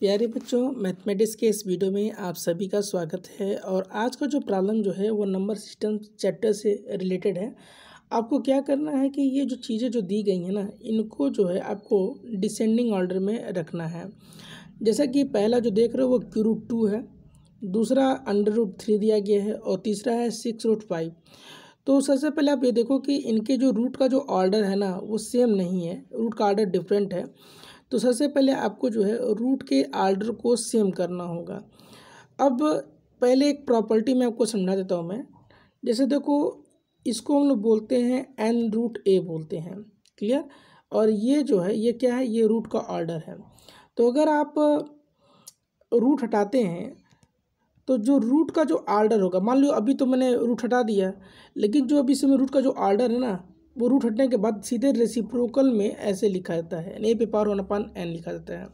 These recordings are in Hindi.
प्यारे बच्चों मैथमेटिक्स के इस वीडियो में आप सभी का स्वागत है और आज का जो प्रॉब्लम जो है वो नंबर सिस्टम चैप्टर से रिलेटेड है आपको क्या करना है कि ये जो चीज़ें जो दी गई हैं ना इनको जो है आपको डिसेंडिंग ऑर्डर में रखना है जैसा कि पहला जो देख रहे हो वो क्यू रूट टू है दूसरा अंडर रूट थ्री दिया गया है और तीसरा है सिक्स रूट फाइव तो सबसे पहले आप ये देखो कि इनके जो रूट का जो ऑर्डर है ना वो सेम नहीं है रूट का ऑर्डर डिफरेंट है तो सबसे पहले आपको जो है रूट के आर्डर को सेम करना होगा अब पहले एक प्रॉपर्टी में आपको समझा देता हूँ मैं जैसे देखो इसको हम लोग बोलते हैं एन रूट ए बोलते हैं क्लियर और ये जो है ये क्या है ये रूट का ऑर्डर है तो अगर आप रूट हटाते हैं तो जो रूट का जो आर्डर होगा मान लो अभी तो मैंने रूट हटा दिया लेकिन जो अभी इसमें रूट का जो आर्डर है ना वो रूट हटने के बाद सीधे रेसिप्रोकल में ऐसे लिखा जाता है ए पे पावर वन अपान एन लिखा जाता है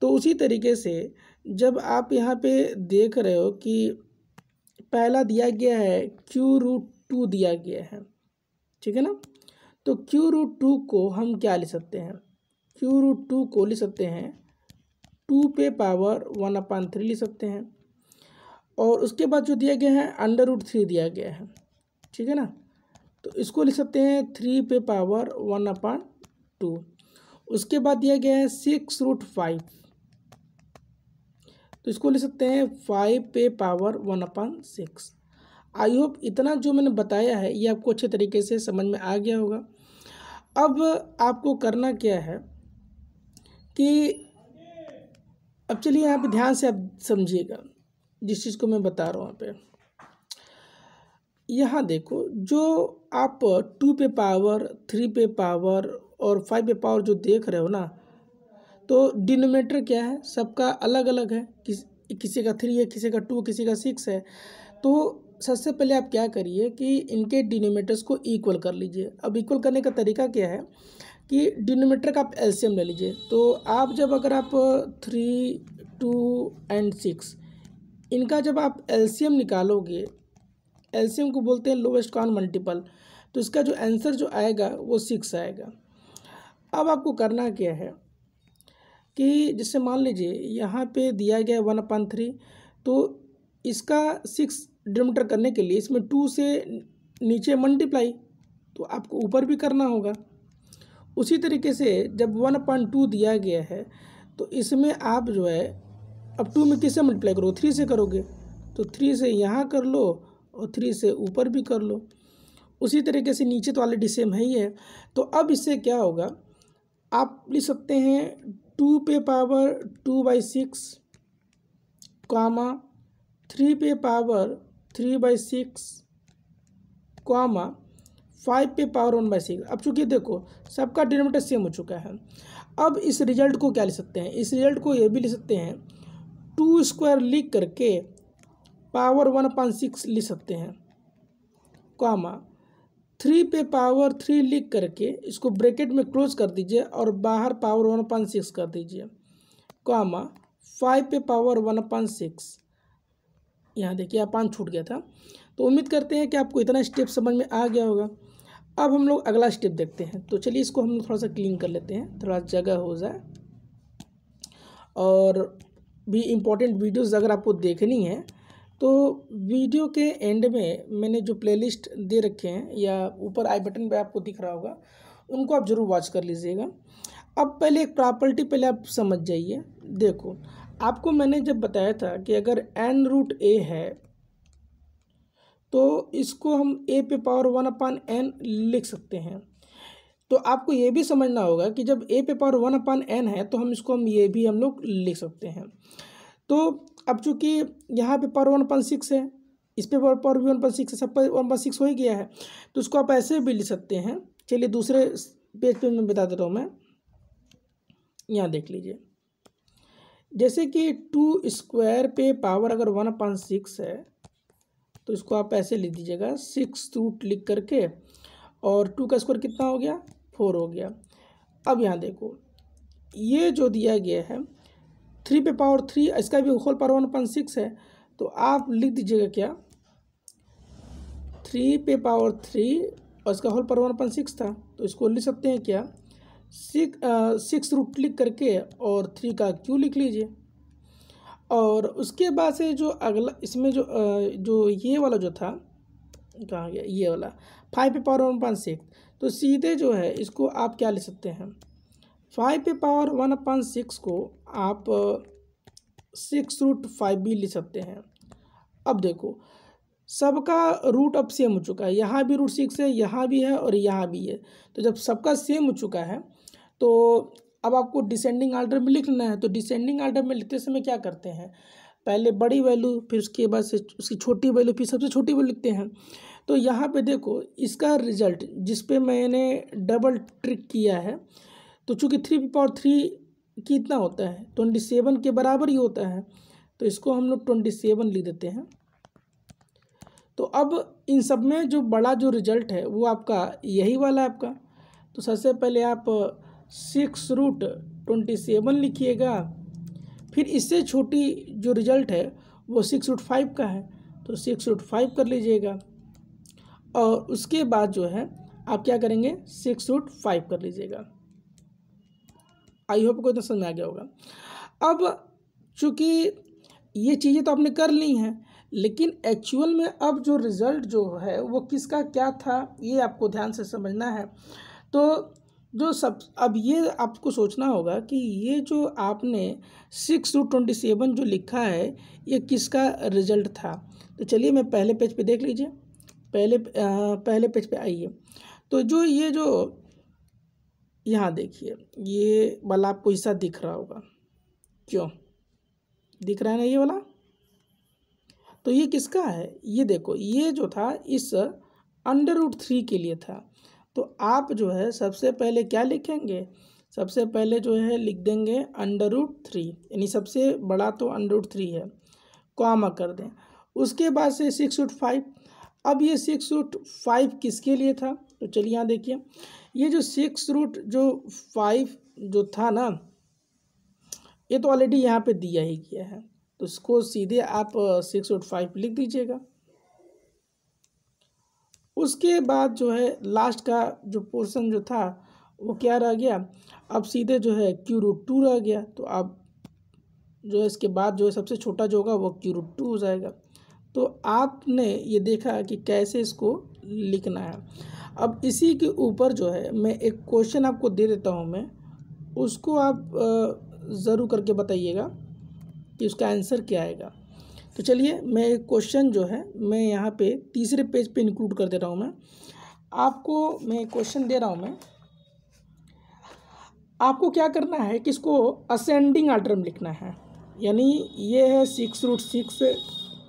तो उसी तरीके से जब आप यहाँ पे देख रहे हो कि पहला दिया गया है क्यू रूट टू दिया गया है ठीक है ना तो क्यू रूट टू को हम क्या ले सकते हैं क्यू रूट टू को ले सकते हैं टू पे पावर वन अपान थ्री ले सकते हैं और उसके बाद जो दिया गया है अंडर रूट थ्री दिया गया है ठीक है ना तो इसको लिख सकते हैं थ्री पे पावर वन अपॉन टू उसके बाद दिया गया है सिक्स रूट फाइव तो इसको लिख सकते हैं फाइव पे power one upon six I hope इतना जो मैंने बताया है ये आपको अच्छे तरीके से समझ में आ गया होगा अब आपको करना क्या है कि अब चलिए यहाँ पर ध्यान से आप समझिएगा जिस चीज़ को मैं बता रहा हूँ यहाँ पे यहाँ देखो जो आप टू पे पावर थ्री पे पावर और फाइव पे पावर जो देख रहे हो ना तो डिनोमेटर क्या है सबका अलग अलग है किस किसी का थ्री है किसी का टू किसी का सिक्स है तो सबसे पहले आप क्या करिए कि इनके डिनोमेटर्स को इक्वल कर लीजिए अब इक्वल करने का तरीका क्या है कि डिनोमेटर का आप एल्शियम ले लीजिए तो आप जब अगर आप थ्री टू एंड सिक्स इनका जब आप एल्शियम निकालोगे एलसीएम को बोलते हैं लोवेस्ट कॉन मल्टीपल तो इसका जो आंसर जो आएगा वो सिक्स आएगा अब आपको करना क्या है कि जैसे मान लीजिए यहाँ पे दिया गया वन अपन थ्री तो इसका सिक्स डिलोमीटर करने के लिए इसमें टू से नीचे मल्टीप्लाई तो आपको ऊपर भी करना होगा उसी तरीके से जब वन पॉइंट टू दिया गया है तो इसमें आप जो है अब टू में किससे मल्टीप्लाई करो थ्री से करोगे तो थ्री से यहाँ कर लो और थ्री से ऊपर भी कर लो उसी तरीके से नीचे तो ऑलरेडी सेम है ही है तो अब इससे क्या होगा आप लिख सकते हैं टू पे power two by six comma three पे power three by six comma five पे पावर वन बाई सिक्स अब चूंकि देखो सबका डिनोमीटर सेम हो चुका है अब इस रिजल्ट को क्या लिख सकते हैं इस रिजल्ट को ये भी लिख सकते हैं टू स्क्वायर लिख करके पावर वन पॉइंट सिक्स लिख सकते हैं कॉमा थ्री पे पावर थ्री लिख करके इसको ब्रैकेट में क्लोज कर दीजिए और बाहर पावर वन पॉइंट सिक्स कर दीजिए कॉमा फाइव पे पावर वन पॉइंट सिक्स यहाँ देखिए पाँच छूट गया था तो उम्मीद करते हैं कि आपको इतना स्टेप समझ में आ गया होगा अब हम लोग अगला स्टेप देखते हैं तो चलिए इसको हम लोग थोड़ा सा क्लीन कर लेते हैं थोड़ा जगह हो जाए और भी इम्पोर्टेंट वीडियोज़ अगर आपको देखनी है तो वीडियो के एंड में मैंने जो प्लेलिस्ट दे रखे हैं या ऊपर आई बटन पे आपको दिख रहा होगा उनको आप ज़रूर वॉच कर लीजिएगा अब पहले एक प्रॉपर्टी पहले आप समझ जाइए देखो आपको मैंने जब बताया था कि अगर एन रूट ए है तो इसको हम ए पे पावर वन अपान एन लिख सकते हैं तो आपको ये भी समझना होगा कि जब ए पे पावर वन अपान एन है तो हम इसको हम ये भी हम लोग लिख सकते हैं तो अब चूँकि यहाँ पे पर वन पॉइंट सिक्स है इस पे पर पर वन पॉइंट सिक्स है सब पर वन पॉइंट सिक्स हो ही गया है तो उसको आप ऐसे भी लिख सकते हैं चलिए दूसरे पेज पे मैं बता देता हूँ मैं यहाँ देख लीजिए जैसे कि टू स्क्वायर पे पावर अगर वन पॉइंट सिक्स है तो इसको आप ऐसे लिख दीजिएगा सिक्स रूट लिख करके और टू का स्क्वायर कितना हो गया फोर हो गया अब यहाँ देखो ये जो दिया गया है थ्री पे पावर थ्री इसका भी whole power one point six है तो आप लिख दीजिएगा क्या थ्री पे पावर थ्री और इसका whole power one point six था तो इसको लिख सकते हैं क्या सिक्स सिक्स रूट क्लिक करके और थ्री का क्यू लिख लीजिए और उसके बाद से जो अगला इसमें जो आ, जो ये वाला जो था कहाँ गया ये वाला फाइव पे पावर वन पॉइंट सिक्स तो सीधे जो है इसको आप क्या ले सकते हैं फाइव पे पावर वन अपन सिक्स को आप सिक्स रूट फाइव भी लिख सकते हैं अब देखो सबका रूट अब सेम हो चुका है यहाँ भी रूट सिक्स है यहाँ भी है और यहाँ भी है तो जब सबका सेम हो चुका है तो अब आपको डिसेंडिंग आर्डर में लिखना है तो डिसेंडिंग आर्डर में लिखते समय क्या करते हैं पहले बड़ी वैल्यू फिर उसके बाद से उसकी छोटी वैल्यू फिर सबसे छोटी वैल्यू लिखते हैं तो यहाँ पे देखो इसका रिजल्ट जिस पे मैंने डबल ट्रिक किया है तो चूँकि थ्री पावर थ्री कितना होता है ट्वेंटी सेवन के बराबर ही होता है तो इसको हम लोग ट्वेंटी सेवन लिख देते हैं तो अब इन सब में जो बड़ा जो रिजल्ट है वो आपका यही वाला आपका तो सबसे पहले आप सिक्स रूट ट्वेंटी सेवन लिखिएगा फिर इससे छोटी जो रिजल्ट है वो सिक्स रूट फाइव का है तो सिक्स रूट फाइव कर लीजिएगा और उसके बाद जो है आप क्या करेंगे सिक्स रूट फाइव कर लीजिएगा आई होप को तो समझ में आ गया होगा अब चूँकि ये चीज़ें तो आपने कर ली हैं लेकिन एक्चुअल में अब जो रिज़ल्ट जो है वो किसका क्या था ये आपको ध्यान से समझना है तो जो सब अब ये आपको सोचना होगा कि ये जो आपने सिक्स टू ट्वेंटी सेवन जो लिखा है ये किसका रिज़ल्ट था तो चलिए मैं पहले पेज पे देख लीजिए पहले आ, पहले पेज पे आइए तो जो ये जो यहाँ देखिए ये वाला आपको हिस्सा दिख रहा होगा क्यों दिख रहा है ना ये वाला तो ये किसका है ये देखो ये जो था इस अंडर रूट थ्री के लिए था तो आप जो है सबसे पहले क्या लिखेंगे सबसे पहले जो है लिख देंगे अंडर रूट थ्री यानी सबसे बड़ा तो अंडर रूट थ्री है कॉमा कर दें उसके बाद से सिक्स रूट फाइव अब ये सिक्स रूट फाइव किसके लिए था तो चलिए यहाँ देखिए ये जो सिक्स रूट जो फाइव जो था ना ये तो ऑलरेडी यहाँ पे दिया ही गया है तो इसको सीधे आप सिक्स रूट फाइव लिख दीजिएगा उसके बाद जो है लास्ट का जो पोर्शन जो था वो क्या रह गया अब सीधे जो है क्यू रूट टू रह गया तो आप जो है इसके बाद जो है सबसे छोटा जो होगा वो क्यू रूट टू हो जाएगा तो आपने ये देखा कि कैसे इसको लिखना है अब इसी के ऊपर जो है मैं एक क्वेश्चन आपको दे देता हूँ मैं उसको आप ज़रूर करके बताइएगा कि उसका आंसर क्या आएगा तो चलिए मैं एक क्वेश्चन जो है मैं यहाँ पे तीसरे पेज पे इंक्लूड कर दे रहा हूँ मैं आपको मैं क्वेश्चन दे रहा हूँ मैं आपको क्या करना है कि इसको असेंडिंग आर्डर में लिखना है यानी ये है six root six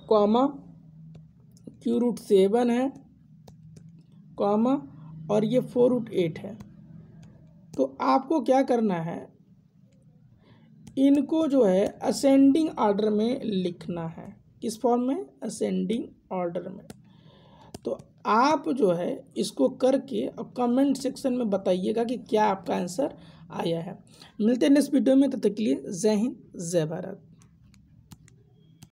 comma cube root seven है कॉमा और ये फोर रूट एट है तो आपको क्या करना है इनको जो है असेंडिंग ऑर्डर में लिखना है किस फॉर्म में असेंडिंग ऑर्डर में तो आप जो है इसको करके और कमेंट सेक्शन में बताइएगा कि क्या आपका आंसर आया है मिलते हैं नेक्स्ट वीडियो में तब तो तक के लिए जय हिंद जय भारत